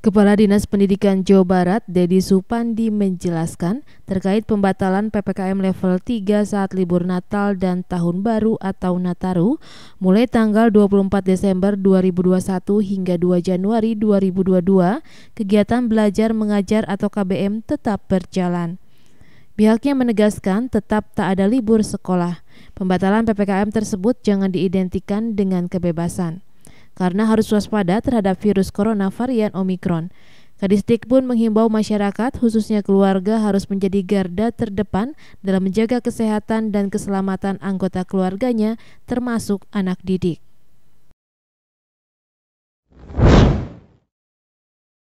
Kepala Dinas Pendidikan Jawa Barat, Dedi Supandi menjelaskan terkait pembatalan PPKM level 3 saat libur Natal dan Tahun Baru atau Nataru mulai tanggal 24 Desember 2021 hingga 2 Januari 2022, kegiatan belajar mengajar atau KBM tetap berjalan. Pihaknya menegaskan tetap tak ada libur sekolah. Pembatalan PPKM tersebut jangan diidentikan dengan kebebasan karena harus waspada terhadap virus corona varian Omikron. Kadistik pun menghimbau masyarakat, khususnya keluarga, harus menjadi garda terdepan dalam menjaga kesehatan dan keselamatan anggota keluarganya, termasuk anak didik.